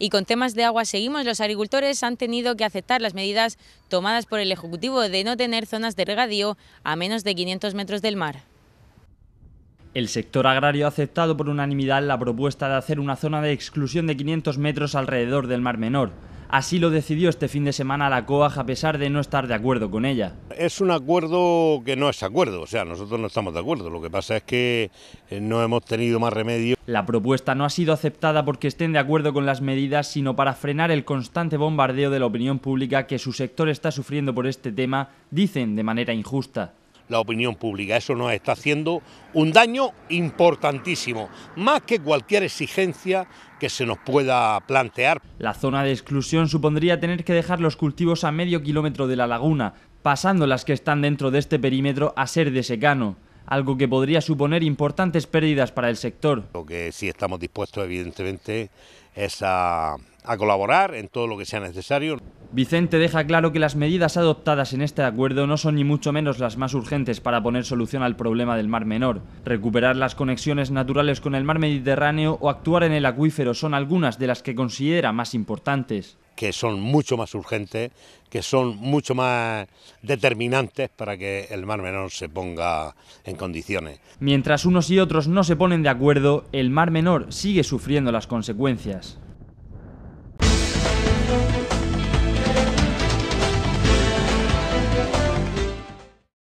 Y con temas de agua seguimos. Los agricultores han tenido que aceptar las medidas tomadas por el Ejecutivo de no tener zonas de regadío a menos de 500 metros del mar. El sector agrario ha aceptado por unanimidad la propuesta de hacer una zona de exclusión de 500 metros alrededor del Mar Menor. Así lo decidió este fin de semana la COAG a pesar de no estar de acuerdo con ella. Es un acuerdo que no es acuerdo, o sea, nosotros no estamos de acuerdo, lo que pasa es que eh, no hemos tenido más remedio. La propuesta no ha sido aceptada porque estén de acuerdo con las medidas, sino para frenar el constante bombardeo de la opinión pública que su sector está sufriendo por este tema, dicen de manera injusta la opinión pública. Eso nos está haciendo un daño importantísimo, más que cualquier exigencia que se nos pueda plantear. La zona de exclusión supondría tener que dejar los cultivos a medio kilómetro de la laguna, pasando las que están dentro de este perímetro a ser de secano algo que podría suponer importantes pérdidas para el sector. Lo que sí estamos dispuestos, evidentemente, es a, a colaborar en todo lo que sea necesario. Vicente deja claro que las medidas adoptadas en este acuerdo no son ni mucho menos las más urgentes para poner solución al problema del Mar Menor. Recuperar las conexiones naturales con el Mar Mediterráneo o actuar en el acuífero son algunas de las que considera más importantes que son mucho más urgentes, que son mucho más determinantes para que el Mar Menor se ponga en condiciones. Mientras unos y otros no se ponen de acuerdo, el Mar Menor sigue sufriendo las consecuencias.